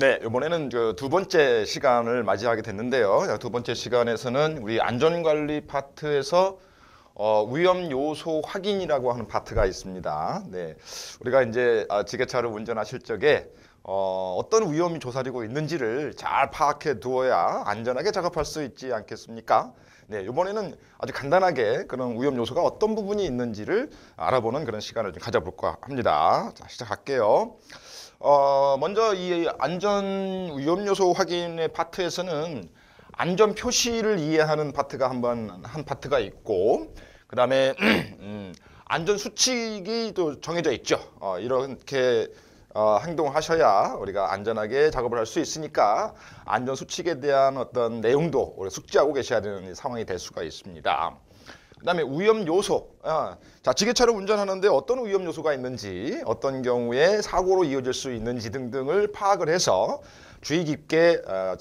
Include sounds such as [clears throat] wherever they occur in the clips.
네, 이번에는 그 두 번째 시간을 맞이하게 됐는데요. 두 번째 시간에서는 우리 안전관리 파트에서 어, 위험 요소 확인이라고 하는 파트가 있습니다. 네, 우리가 이제 아, 지게차를 운전하실 적에 어, 어떤 위험이 조사되고 있는지를 잘 파악해 두어야 안전하게 작업할 수 있지 않겠습니까? 네, 이번에는 아주 간단하게 그런 위험 요소가 어떤 부분이 있는지를 알아보는 그런 시간을 좀 가져볼까 합니다. 자, 시작할게요. 어, 먼저 이 안전 위험 요소 확인의 파트에서는 안전 표시를 이해하는 파트가 한번 한 파트가 있고 그 다음에 [clears throat] 음, 안전 수칙이 또 정해져 있죠. 어, 이렇게 어, 행동하셔야 우리가 안전하게 작업을 할 수 있으니까 안전 수칙에 대한 어떤 내용도 우리 숙지하고 계셔야 되는 상황이 될 수가 있습니다. 그다음에 위험 요소. 아, 자 지게차를 운전하는데 어떤 위험 요소가 있는지, 어떤 경우에 사고로 이어질 수 있는지 등등을 파악을 해서 주의 깊게 어,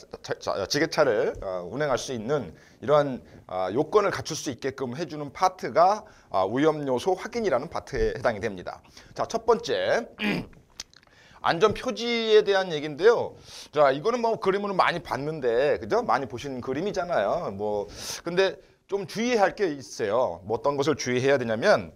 지게차를 어, 운행할 수 있는 이러한 어, 요건을 갖출 수 있게끔 해주는 파트가 어, 위험 요소 확인이라는 파트에 해당이 됩니다. 자첫 번째. [clears throat] 안전 표지에 대한 얘기인데요. 자, 이거는 뭐 그림으로 많이 봤는데, 그죠? 많이 보신 그림이잖아요. 뭐, 근데 좀 주의할 게 있어요. 뭐 어떤 것을 주의해야 되냐면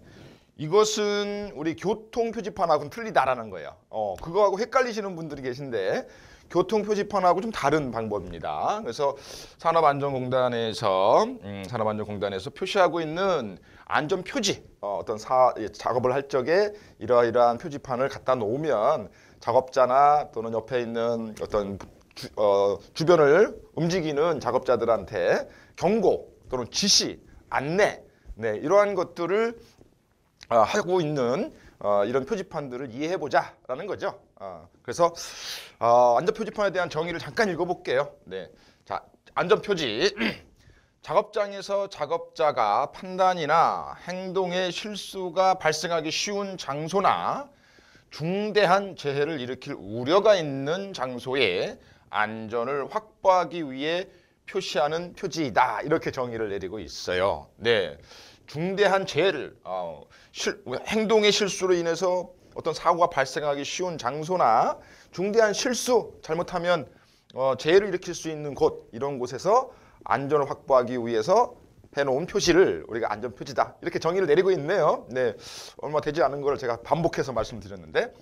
이것은 우리 교통 표지판하고는 틀리다라는 거예요. 어, 그거하고 헷갈리시는 분들이 계신데 교통 표지판하고 좀 다른 방법입니다. 그래서 산업안전공단에서 음, 산업안전공단에서 표시하고 있는 안전 표지 어, 어떤 사, 예, 작업을 할 적에 이러이러한 표지판을 갖다 놓으면 작업자나 또는 옆에 있는 어떤 주, 어, 주변을 움직이는 작업자들한테 경고 또는 지시, 안내 네, 이러한 것들을 어, 하고 있는 어, 이런 표지판들을 이해해보자라는 거죠. 어, 그래서 어, 안전 표지판에 대한 정의를 잠깐 읽어볼게요. 네, 자 안전 표지 [clears throat] 작업장에서 작업자가 판단이나 행동의 실수가 발생하기 쉬운 장소나 중대한 재해를 일으킬 우려가 있는 장소에 안전을 확보하기 위해 표시하는 표지이다. 이렇게 정의를 내리고 있어요. 네. 중대한 죄를 어, 실, 행동의 실수로 인해서 어떤 사고가 발생하기 쉬운 장소나 중대한 실수 잘못하면 어, 재해를 일으킬 수 있는 곳 이런 곳에서 안전을 확보하기 위해서 해놓은 표시를 우리가 안전 표지다 이렇게 정의를 내리고 있네요. 네, 얼마 되지 않은 걸 제가 반복해서 말씀드렸는데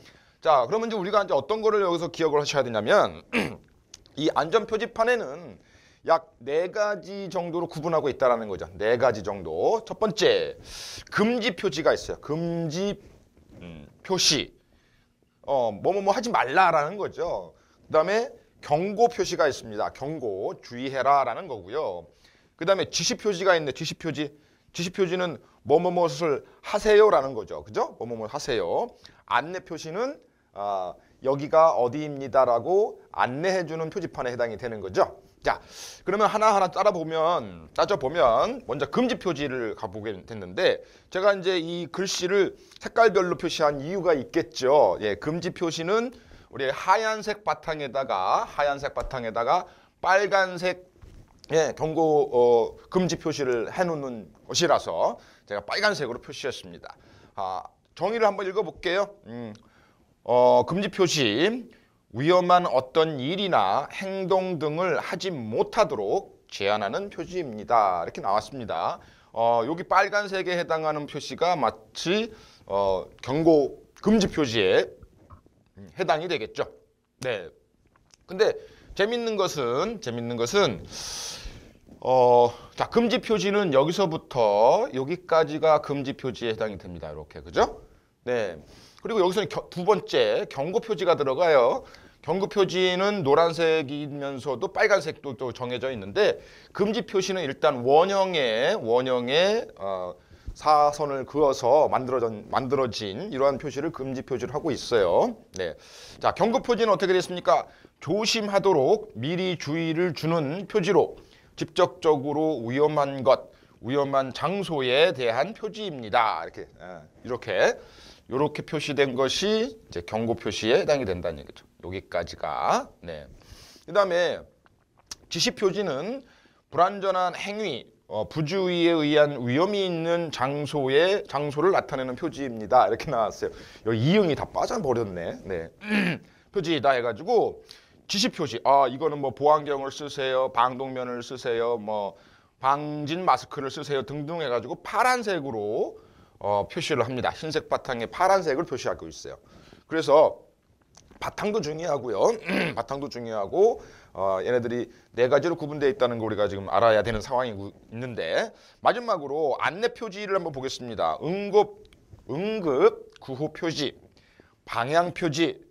자 그러면 이제 우리가 이제 어떤 거를 여기서 기억을 하셔야 되냐면 [clears throat] 이 안전 표지판에는 약네 가지 정도로 구분하고 있다라는 거죠. 네 가지 정도. 첫 번째 금지 표지가 있어요. 금지 음, 표시. 어, 뭐뭐뭐 뭐, 뭐 하지 말라라는 거죠. 그다음에 경고 표시가 있습니다. 경고 주의해라라는 거고요. 그다음에 지시 표지가 있는데 지시 표지 지시 표지는 뭐 뭐뭐를 하세요라는 거죠. 그죠? 뭐뭐뭐 뭐, 하세요. 안내 표시는 아, 여기가 어디입니다라고 안내해 주는 표지판에 해당이 되는 거죠. 자, 그러면 하나하나 따라보면, 따져보면, 먼저 금지 표지를 가보게 됐는데, 제가 이제 이 글씨를 색깔별로 표시한 이유가 있겠죠. 예, 금지 표시는 우리 하얀색 바탕에다가, 하얀색 바탕에다가 빨간색 예, 경고 어, 금지 표시를 해놓는 것이라서 제가 빨간색으로 표시했습니다. 아, 정의를 한번 읽어볼게요. 음, 어, 금지 표시. 위험한 어떤 일이나 행동 등을 하지 못하도록 제한하는 표지입니다 이렇게 나왔습니다. 어, 여기 빨간색에 해당하는 표시가 마치 어, 경고 금지 표지에 해당이 되겠죠. 네. 근데 재밌는 것은 재밌는 것은 어, 자, 금지 표지는 여기서부터 여기까지가 금지 표지에 해당이 됩니다. 이렇게. 그죠? 네. 그리고 여기서는 겨, 두 번째 경고 표지가 들어가요. 경고 표지는 노란색이면서도 빨간색도 또 정해져 있는데 금지 표시는 일단 원형의 원형의 어, 사선을 그어서 만들어진, 만들어진 이러한 표시를 금지 표시를 하고 있어요. 네. 자, 경고 표지는 어떻게 됐습니까? 조심하도록 미리 주의를 주는 표지로 직접적으로 위험한 것, 위험한 장소에 대한 표지입니다. 이렇게 예, 이렇게 이렇게 표시된 것이 이제 경고 표시에 해당이 된다는 얘기죠. 여기까지가 네. 그다음에 지시 표지는 불안전한 행위, 어, 부주의에 의한 위험이 있는 장소에 장소를 나타내는 표지입니다. 이렇게 나왔어요. 여 이응이 다 빠져버렸네. 네. [clears throat] 표지다 해가지고 지시 표지. 아 이거는 뭐 보안경을 쓰세요, 방독면을 쓰세요, 뭐 방진 마스크를 쓰세요 등등 해가지고 파란색으로 어, 표시를 합니다. 흰색 바탕에 파란색을 표시하고 있어요. 그래서 바탕도 중요하고요. [clears throat] 바탕도 중요하고 어, 얘네들이 네 가지로 구분되어 있다는 걸 우리가 지금 알아야 되는 상황이 있는데 마지막으로 안내 표지를 한번 보겠습니다. 응급, 응급 구호 표지, 방향 표지,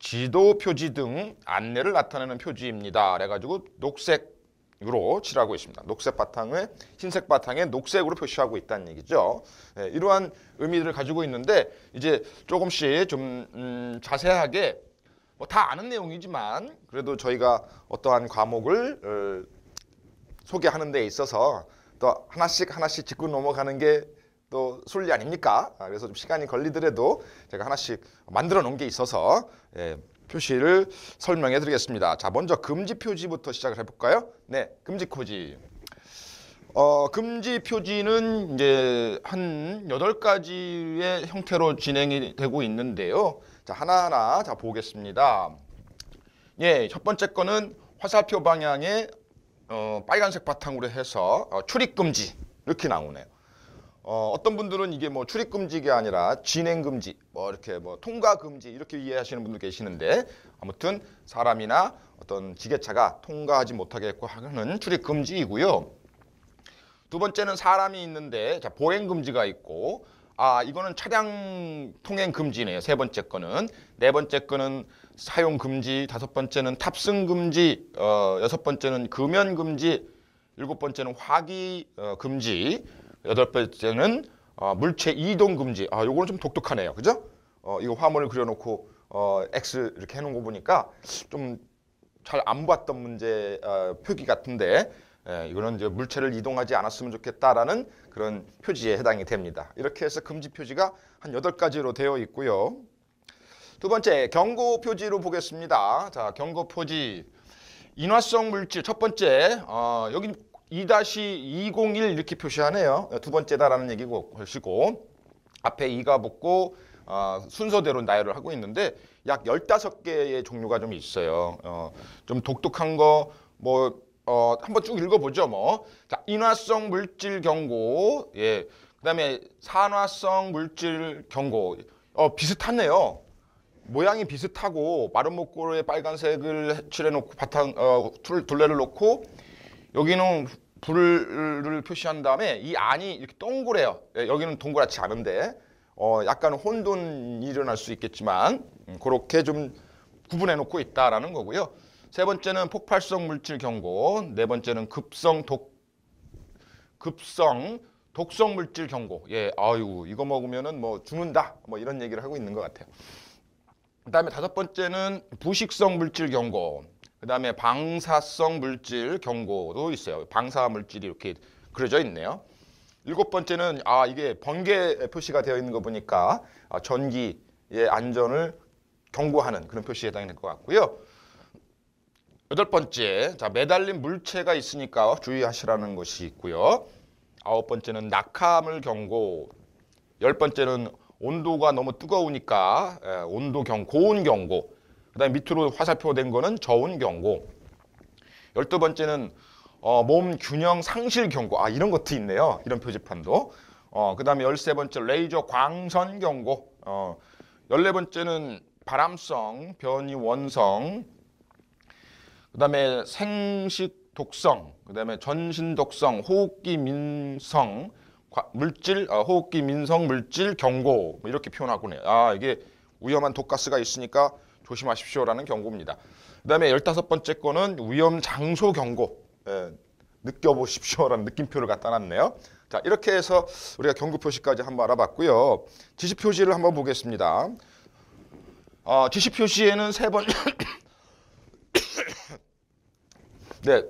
지도 표지 등 안내를 나타내는 표지입니다. 그래가지고 녹색 으로 칠하고 있습니다. 녹색 바탕을 흰색 바탕에 녹색으로 표시하고 있다는 얘기죠. 네, 이러한 의미를 가지고 있는데 이제 조금씩 좀 음, 자세하게 뭐 다 아는 내용이지만 그래도 저희가 어떠한 과목을 어, 소개하는 데 있어서 또 하나씩 하나씩 짚고 넘어가는 게 또 순리 아닙니까? 아, 그래서 좀 시간이 걸리더라도 제가 하나씩 만들어 놓은 게 있어서 예, 표시를 설명해 드리겠습니다. 자, 먼저 금지 표지부터 시작을 해볼까요? 네, 금지 표지. 어, 금지 표지는 이제 한 여덟 가지의 형태로 진행이 되고 있는데요. 자, 하나하나 자 보겠습니다. 예, 첫 번째 거는 화살표 방향에 어, 빨간색 바탕으로 해서 어, 출입 금지 이렇게 나오네요. 어, 어떤 분들은 이게 뭐 출입 금지가 아니라 진행 금지, 뭐 이렇게 뭐 통과 금지 이렇게 이해하시는 분들 계시는데 아무튼 사람이나 어떤 지게차가 통과하지 못하게 하는 출입 금지이고요. 두 번째는 사람이 있는데 자, 보행 금지가 있고 아 이거는 차량 통행 금지네요. 세 번째 거는 네 번째 거는 사용 금지, 다섯 번째는 탑승 금지, 어, 여섯 번째는 금연 금지, 일곱 번째는 화기 어, 금지. 여덟 번째는 어, 물체 이동 금지. 아, 요거는 좀 독특하네요. 그죠? 어, 이거 화물을 그려놓고 어, X 이렇게 해놓은 거 보니까 좀 잘 안 봤던 문제 어, 표기 같은데 예, 이거는 이제 물체를 이동하지 않았으면 좋겠다라는 그런 표지에 해당이 됩니다. 이렇게 해서 금지 표지가 한 여덟 가지로 되어 있고요. 두 번째 경고 표지로 보겠습니다. 자, 경고 표지. 인화성 물질 첫 번째 어, 여기 2-201 이렇게 표시하네요. 두 번째다라는 얘기고 것이고 앞에 2가 붙고 어, 순서대로 나열을 하고 있는데 약 15개의 종류가 좀 있어요. 어, 좀 독특한 거 뭐 어, 한번 쭉 읽어보죠. 뭐 자, 인화성 물질 경고 예. 그다음에 산화성 물질 경고 어, 비슷하네요. 모양이 비슷하고 마른 목골에 빨간색을 칠해놓고 바탕 어, 둘레를 놓고 여기는 불을 표시한 다음에 이 안이 이렇게 동그래요. 예, 여기는 동그랗지 않은데 어, 약간 혼돈이 일어날 수 있겠지만 음, 그렇게 좀 구분해 놓고 있다라는 거고요. 세 번째는 폭발성 물질 경고, 네 번째는 급성 독 급성 독성 물질 경고. 예, 아유 이거 먹으면은 뭐 죽는다. 뭐 이런 얘기를 하고 있는 것 같아요. 그다음에 다섯 번째는 부식성 물질 경고. 그 다음에 방사성 물질 경고도 있어요. 방사 물질이 이렇게 그려져 있네요. 일곱 번째는 아 이게 번개 표시가 되어 있는 거 보니까 아, 전기의 안전을 경고하는 그런 표시에 해당이 될것 같고요. 여덟 번째, 자 매달린 물체가 있으니까 주의하시라는 것이 있고요. 아홉 번째는 낙하물 경고. 열 번째는 온도가 너무 뜨거우니까 온도 경 고온 경고. 그다음 에 밑으로 화살표 된 거는 저온 경고. 열두 번째는 어, 몸 균형 상실 경고. 아 이런 것도 있네요. 이런 표지판도. 어, 그다음에 열세 번째 레이저 광선 경고. 어, 열네 번째는 바람성, 변이 원성, 그다음에 생식 독성, 그다음에 전신 독성, 호흡기 민성, 물질, 어, 호흡기 민성 물질 경고 뭐 이렇게 표현하고 네요아 이게 위험한 독가스가 있으니까 조심하십시오라는 경고입니다. 그다음에 열다섯 번째 거는 위험 장소 경고. 예, 느껴보십시오라는 느낌표를 갖다 놨네요. 자, 이렇게 해서 우리가 경고 표시까지 한번 알아봤고요. 지시 표시를 한번 보겠습니다. 어, 지시 표시에는 세 번, [coughs] 네,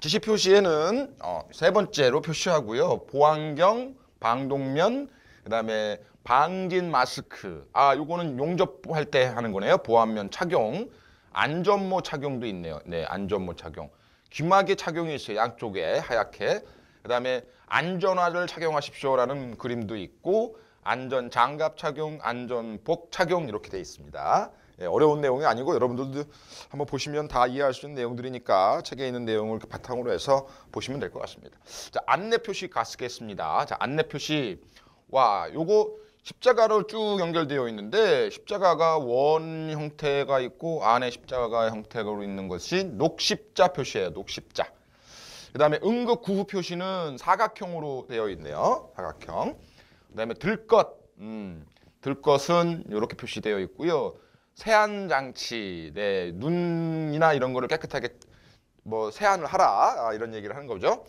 지시 표시에는 어, 세 번째로 표시하고요. 보안경, 방독면, 그다음에 방진 마스크. 아, 요거는 용접할 때 하는 거네요. 보안면 착용. 안전모 착용도 있네요. 네, 안전모 착용. 귀마개 착용이 있어요. 양쪽에 하얗게. 그다음에 안전화를 착용하십시오라는 그림도 있고 안전 장갑 착용, 안전복 착용 이렇게 돼 있습니다. 예, 어려운 내용이 아니고 여러분들도 한번 보시면 다 이해할 수 있는 내용들이니까 책에 있는 내용을 그 바탕으로 해서 보시면 될 것 같습니다. 자, 안내 표시 가스겠습니다. 자, 안내 표시 와, 요거 십자가로 쭉 연결되어 있는데 십자가가 원 형태가 있고 안에 십자가 형태로 있는 것이 녹십자 표시예요. 녹십자. 그 다음에 응급 구후 표시는 사각형으로 되어 있네요. 사각형. 그 다음에 들것. 음, 들것은 이렇게 표시되어 있고요. 세안 장치, 네, 눈이나 이런 거를 깨끗하게 뭐 세안을 하라 아, 이런 얘기를 하는 거죠.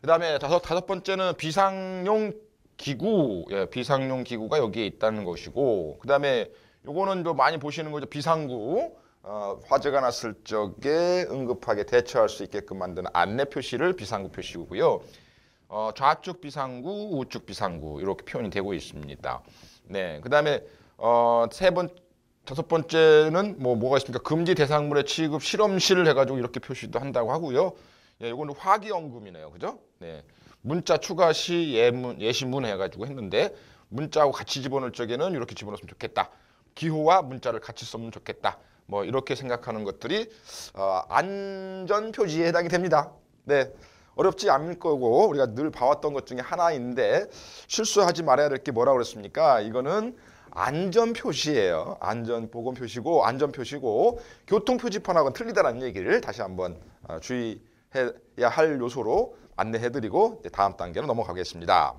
그 다음에 다섯, 다섯 번째는 비상용 기구, 예, 비상용 기구가 여기에 있다는 것이고 그 다음에 요거는 또 많이 보시는 거죠. 비상구. 어, 화재가 났을 적에 응급하게 대처할 수 있게끔 만드는 안내 표시를 비상구 표시고요. 어, 좌측 비상구, 우측 비상구 이렇게 표현이 되고 있습니다. 네, 그다음에 어, 세 번, 다섯 번째는 뭐 뭐가 있습니까? 금지 대상물의 취급 실험실을 해가지고 이렇게 표시도 한다고 하고요. 예, 이거는 화기연금이네요. 그죠? 네. 문자 추가 시 예문, 예시문 해가지고 했는데 문자하고 같이 집어넣을 적에는 이렇게 집어넣으면 좋겠다. 기호와 문자를 같이 썼으면 좋겠다. 뭐 이렇게 생각하는 것들이 어, 안전 표지에 해당이 됩니다. 네. 어렵지 않을 거고 우리가 늘 봐왔던 것 중에 하나인데 실수하지 말아야 될 게 뭐라고 그랬습니까? 이거는 안전 표시예요. 안전 보건 표시고 안전 표시고 교통 표지판하고는 틀리다라는 얘기를 다시 한번 어, 주의 해야 할 요소로 안내해드리고 다음 단계로 넘어가겠습니다.